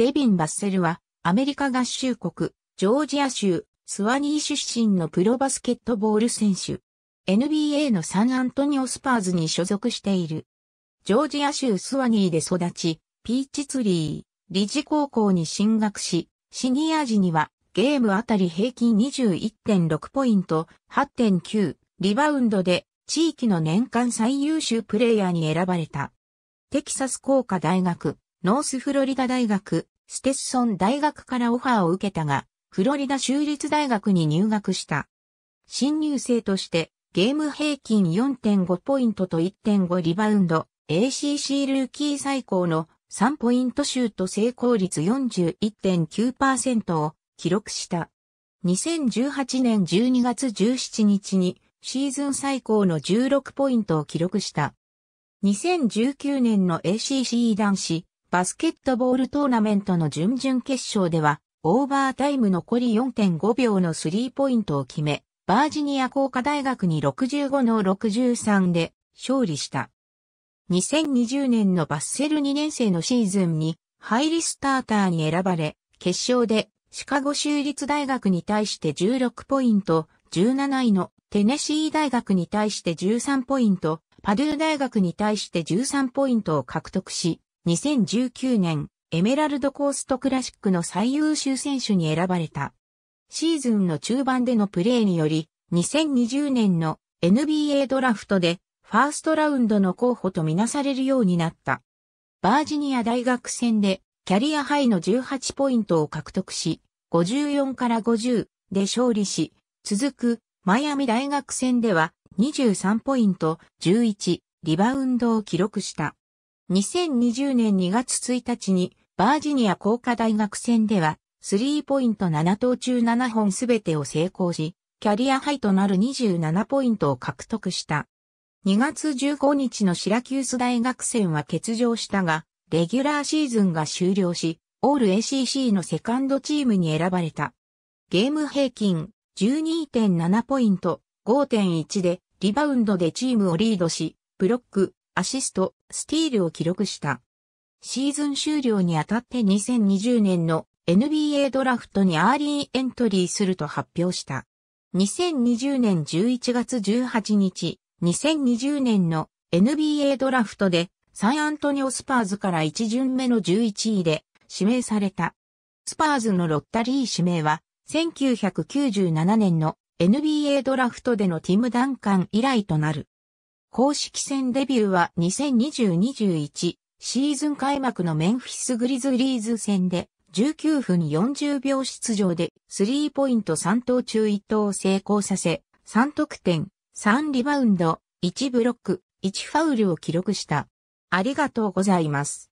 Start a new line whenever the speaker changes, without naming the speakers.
デビン・バッセルは、アメリカ合衆国、ジョージア州、スワニー出身のプロバスケットボール選手。NBA のサンアントニオスパーズに所属している。ジョージア州スワニーで育ち、ピーチツリー、理事高校に進学し、シニア時にはゲームあたり平均21.6ポイント、8.9リバウンドで地域の年間最優秀プレイヤーに選ばれた。テキサス工科大学、ノースフロリダ大学、ステッソン大学からオファーを受けたが、フロリダ州立大学に入学した。新入生として、ゲーム平均4.5ポイントと1.5リバウンド、ACC ルーキー最高の3ポイントシュート成功率41.9%を記録した。2018年12月17日にシーズン最高の16ポイントを記録した。2019年の ACC 男子バスケットボールトーナメントの準々決勝では、オーバータイム残り4.5秒のスリーポイントを決め、バージニア工科大学に65の63で勝利した。2020年のバッセル2年生のシーズンにハイリスターターに選ばれ、決勝でシカゴ州立大学に対して16ポイント、17位のテネシー大学に対して13ポイント、パドゥー大学に対して13ポイントを獲得し、2019年、エメラルドコーストクラシックの最優秀選手に選ばれた。シーズンの中盤でのプレーにより、2020年の NBA ドラフトでファーストラウンドの候補とみなされるようになった。バージニア大学戦でキャリアハイの18ポイントを獲得し、54から50で勝利し、続くマイアミ大学戦では23ポイント11リバウンドを記録した。2020年2月1日にバージニア工科大学戦ではスリーポイント7投中7本すべてを成功し、キャリアハイとなる27ポイントを獲得した。2月15日のシラキュース大学戦は欠場したが、レギュラーシーズンが終了し、オール ACC のセカンドチームに選ばれた。ゲーム平均12.7ポイント、5.1でリバウンドでチームをリードし、ブロック、アシスト、スティールを記録した。シーズン終了にあたって2020年の NBA ドラフトにアーリーエントリーすると発表した。2020年11月18日、2020年の NBA ドラフトでサンアントニオスパーズから1巡目の11位で指名された。スパーズのロッタリー指名は1997年の NBA ドラフトでのティム・ダンカン以来となる。公式戦デビューは2020-21シーズン開幕のメンフィスグリズリーズ戦で19分40秒出場でスリーポイント3投中1投を成功させ3得点、3リバウンド、1ブロック、1ファウルを記録した。ありがとうございます。